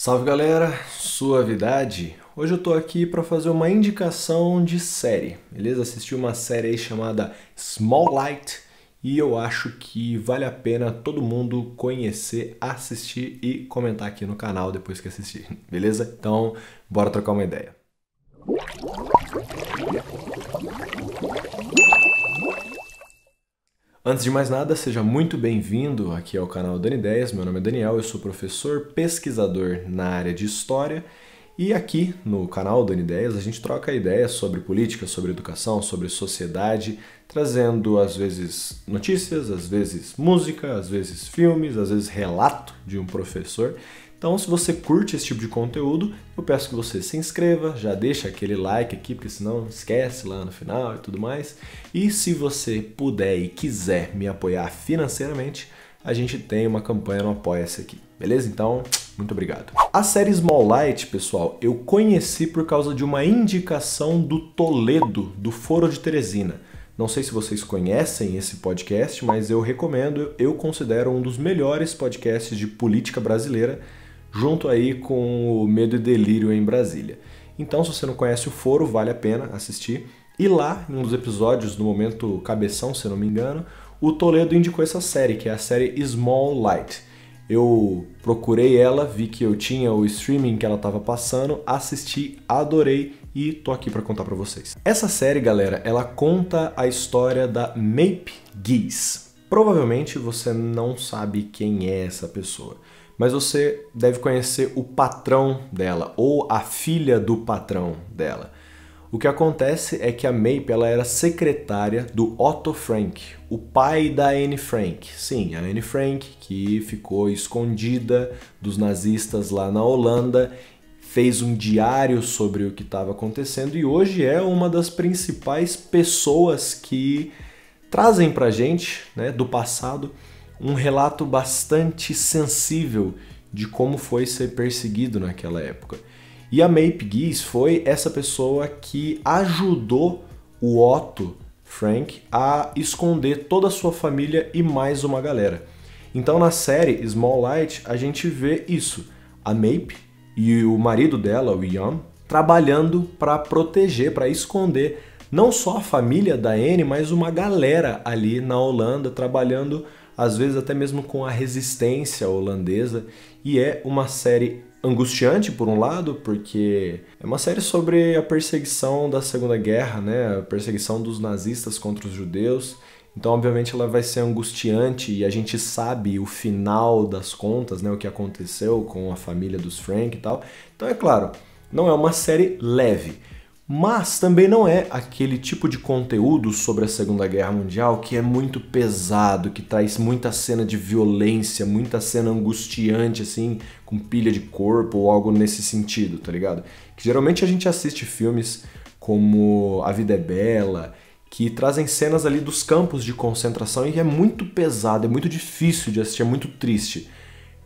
Salve galera, suavidade. Hoje eu tô aqui para fazer uma indicação de série. Beleza? Assisti uma série aí chamada Small Light e eu acho que vale a pena todo mundo conhecer, assistir e comentar aqui no canal depois que assistir. Beleza? Então, bora trocar uma ideia. Antes de mais nada, seja muito bem-vindo aqui ao canal Dani Ideias. Meu nome é Daniel, eu sou professor pesquisador na área de História e aqui no canal Dani Ideias a gente troca ideias sobre política, sobre educação, sobre sociedade, trazendo às vezes notícias, às vezes música, às vezes filmes, às vezes relato de um professor. Então, se você curte esse tipo de conteúdo, eu peço que você se inscreva, já deixa aquele like aqui, porque senão esquece lá no final e tudo mais. E se você puder e quiser me apoiar financeiramente, a gente tem uma campanha no Apoia-se aqui, beleza? Então, muito obrigado. A série Small Light, pessoal, eu conheci por causa de uma indicação do Toledo, do Foro de Teresina. Não sei se vocês conhecem esse podcast, mas eu recomendo, eu considero um dos melhores podcasts de política brasileira junto aí com o Medo e Delírio em Brasília. Então, se você não conhece o foro, vale a pena assistir. E lá, em um dos episódios, no momento cabeção, se não me engano, o Toledo indicou essa série, que é a série Small Light. Eu procurei ela, vi que eu tinha o streaming que ela estava passando, assisti, adorei e tô aqui para contar para vocês. Essa série, galera, ela conta a história da Mape Geese. Provavelmente você não sabe quem é essa pessoa mas você deve conhecer o patrão dela ou a filha do patrão dela. O que acontece é que a Mape ela era secretária do Otto Frank, o pai da Anne Frank. Sim, a Anne Frank que ficou escondida dos nazistas lá na Holanda, fez um diário sobre o que estava acontecendo e hoje é uma das principais pessoas que trazem pra gente, né, do passado, um relato bastante sensível de como foi ser perseguido naquela época. E a Mape Geese foi essa pessoa que ajudou o Otto Frank a esconder toda a sua família e mais uma galera. Então na série Small Light a gente vê isso, a Mape e o marido dela, o Ian, trabalhando para proteger, para esconder não só a família da Anne, mas uma galera ali na Holanda trabalhando às vezes até mesmo com a resistência holandesa, e é uma série angustiante por um lado, porque é uma série sobre a perseguição da Segunda Guerra, né, a perseguição dos nazistas contra os judeus. Então, obviamente, ela vai ser angustiante e a gente sabe o final das contas, né, o que aconteceu com a família dos Frank e tal. Então, é claro, não é uma série leve mas também não é aquele tipo de conteúdo sobre a Segunda Guerra Mundial que é muito pesado, que traz muita cena de violência, muita cena angustiante, assim, com pilha de corpo ou algo nesse sentido, tá ligado? Que geralmente a gente assiste filmes como A Vida é Bela, que trazem cenas ali dos campos de concentração e é muito pesado, é muito difícil de assistir, é muito triste.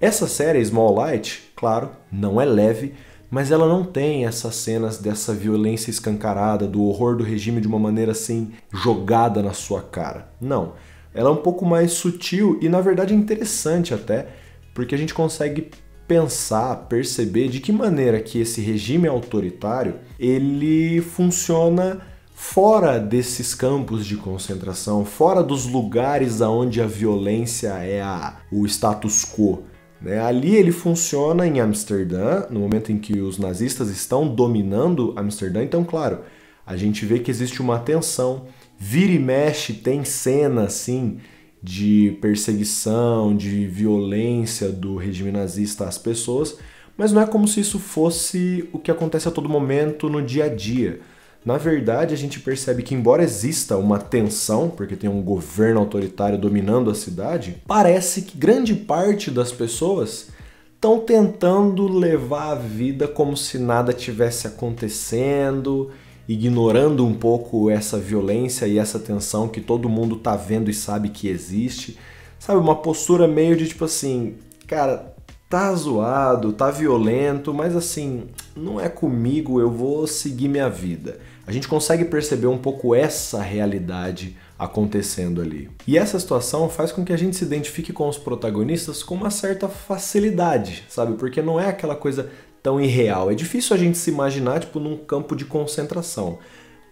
Essa série, Small Light, claro, não é leve, mas ela não tem essas cenas dessa violência escancarada, do horror do regime de uma maneira assim jogada na sua cara. Não. Ela é um pouco mais sutil e na verdade interessante até, porque a gente consegue pensar, perceber de que maneira que esse regime autoritário, ele funciona fora desses campos de concentração, fora dos lugares aonde a violência é a, o status quo. Né? Ali ele funciona em Amsterdã, no momento em que os nazistas estão dominando Amsterdã. Então, claro, a gente vê que existe uma tensão. Vira e mexe, tem cena assim de perseguição, de violência do regime nazista às pessoas, mas não é como se isso fosse o que acontece a todo momento no dia a dia. Na verdade, a gente percebe que, embora exista uma tensão, porque tem um governo autoritário dominando a cidade, parece que grande parte das pessoas estão tentando levar a vida como se nada tivesse acontecendo, ignorando um pouco essa violência e essa tensão que todo mundo tá vendo e sabe que existe. Sabe, uma postura meio de tipo assim, cara, tá zoado, tá violento, mas assim, não é comigo, eu vou seguir minha vida a gente consegue perceber um pouco essa realidade acontecendo ali. E essa situação faz com que a gente se identifique com os protagonistas com uma certa facilidade, sabe? Porque não é aquela coisa tão irreal. É difícil a gente se imaginar tipo num campo de concentração.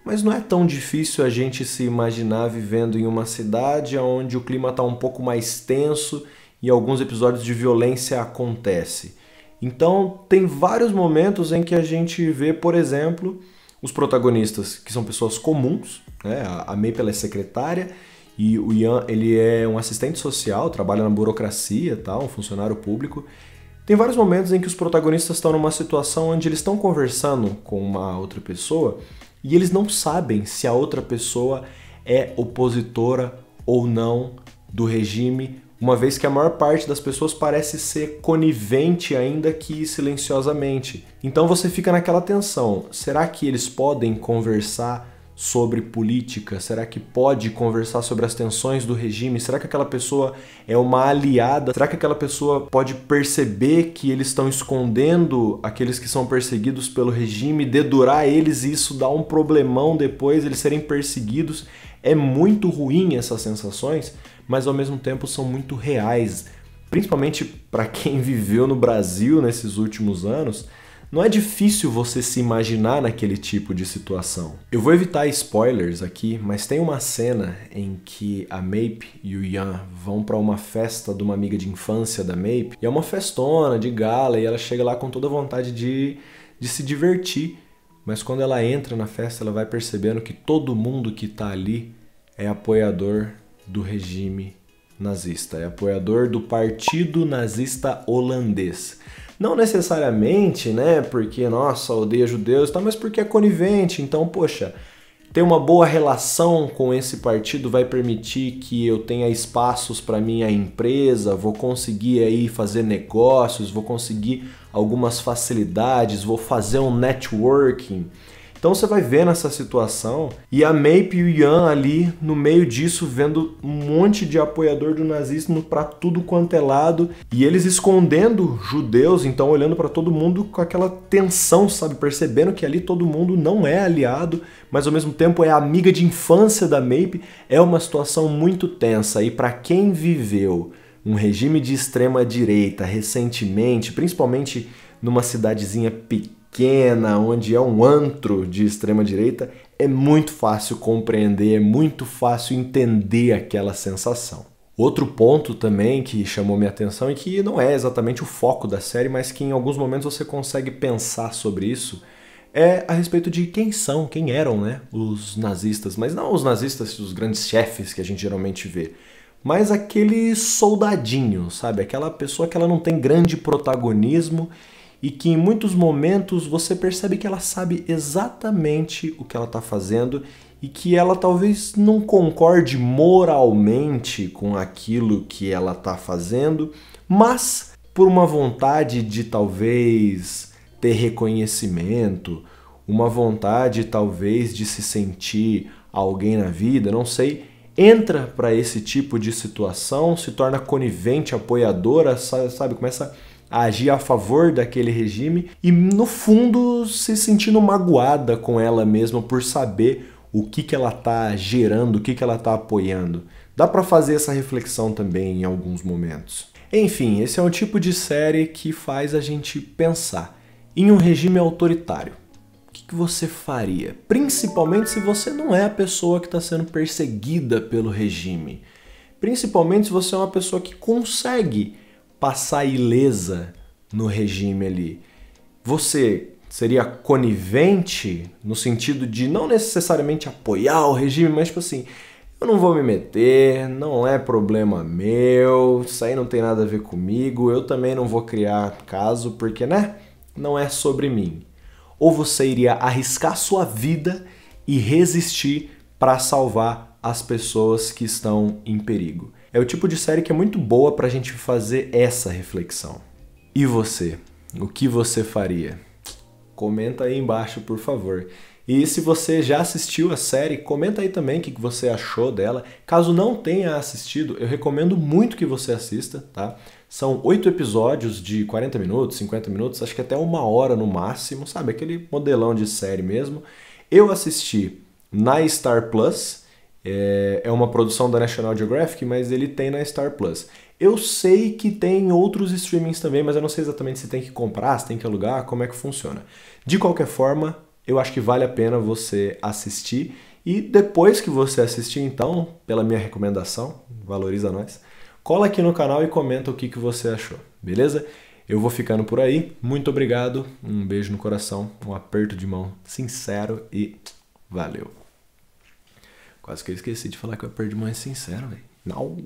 Mas não é tão difícil a gente se imaginar vivendo em uma cidade onde o clima está um pouco mais tenso e alguns episódios de violência acontece. Então, tem vários momentos em que a gente vê, por exemplo, os protagonistas, que são pessoas comuns, né? a Maple ela é secretária e o Ian ele é um assistente social, trabalha na burocracia, tal, um funcionário público. Tem vários momentos em que os protagonistas estão numa situação onde eles estão conversando com uma outra pessoa e eles não sabem se a outra pessoa é opositora ou não do regime uma vez que a maior parte das pessoas parece ser conivente, ainda que silenciosamente. Então você fica naquela tensão: será que eles podem conversar sobre política? Será que pode conversar sobre as tensões do regime? Será que aquela pessoa é uma aliada? Será que aquela pessoa pode perceber que eles estão escondendo aqueles que são perseguidos pelo regime, dedurar eles e isso dá um problemão depois, eles serem perseguidos? É muito ruim essas sensações mas ao mesmo tempo são muito reais. Principalmente para quem viveu no Brasil nesses últimos anos, não é difícil você se imaginar naquele tipo de situação. Eu vou evitar spoilers aqui, mas tem uma cena em que a Mape e o Ian vão para uma festa de uma amiga de infância da Mape, e é uma festona de gala, e ela chega lá com toda a vontade de, de se divertir, mas quando ela entra na festa, ela vai percebendo que todo mundo que está ali é apoiador do regime nazista, é apoiador do Partido Nazista Holandês. Não necessariamente, né, porque, nossa, odeia judeus, tá, mas porque é conivente, então, poxa, ter uma boa relação com esse partido vai permitir que eu tenha espaços para minha empresa, vou conseguir aí fazer negócios, vou conseguir algumas facilidades, vou fazer um networking. Então você vai ver nessa situação e a Mape e o Ian ali no meio disso vendo um monte de apoiador do nazismo para tudo quanto é lado e eles escondendo judeus, então olhando para todo mundo com aquela tensão, sabe, percebendo que ali todo mundo não é aliado, mas ao mesmo tempo é amiga de infância da Mape, é uma situação muito tensa e para quem viveu um regime de extrema direita recentemente, principalmente numa cidadezinha pequena, onde é um antro de extrema direita, é muito fácil compreender, é muito fácil entender aquela sensação. Outro ponto também que chamou minha atenção e que não é exatamente o foco da série, mas que em alguns momentos você consegue pensar sobre isso, é a respeito de quem são, quem eram, né, os nazistas, mas não os nazistas, os grandes chefes que a gente geralmente vê, mas aquele soldadinho, sabe, aquela pessoa que ela não tem grande protagonismo e que em muitos momentos você percebe que ela sabe exatamente o que ela está fazendo e que ela talvez não concorde moralmente com aquilo que ela está fazendo, mas por uma vontade de talvez ter reconhecimento, uma vontade talvez de se sentir alguém na vida, não sei, entra para esse tipo de situação, se torna conivente, apoiadora, sabe, começa a a agir a favor daquele regime e, no fundo, se sentindo magoada com ela mesma por saber o que, que ela está gerando, o que, que ela está apoiando. Dá para fazer essa reflexão também em alguns momentos. Enfim, esse é um tipo de série que faz a gente pensar em um regime autoritário. O que, que você faria? Principalmente se você não é a pessoa que está sendo perseguida pelo regime. Principalmente se você é uma pessoa que consegue passar ilesa no regime ali. Você seria conivente no sentido de não necessariamente apoiar o regime, mas tipo assim, eu não vou me meter, não é problema meu, isso aí não tem nada a ver comigo, eu também não vou criar caso porque, né, não é sobre mim. Ou você iria arriscar sua vida e resistir para salvar as pessoas que estão em perigo. É o tipo de série que é muito boa para a gente fazer essa reflexão. E você? O que você faria? Comenta aí embaixo, por favor. E se você já assistiu a série, comenta aí também o que você achou dela. Caso não tenha assistido, eu recomendo muito que você assista, tá? São oito episódios de 40 minutos, 50 minutos, acho que até uma hora no máximo, sabe? Aquele modelão de série mesmo. Eu assisti na Star Plus é, é, uma produção da National Geographic, mas ele tem na Star Plus. Eu sei que tem outros streamings também, mas eu não sei exatamente se tem que comprar, se tem que alugar, como é que funciona. De qualquer forma, eu acho que vale a pena você assistir. E depois que você assistir, então, pela minha recomendação, valoriza nós, cola aqui no canal e comenta o que, que você achou, beleza? Eu vou ficando por aí. Muito obrigado, um beijo no coração, um aperto de mão sincero e valeu! Quase que eu esqueci de falar que eu perdi mais sincero, velho. Não.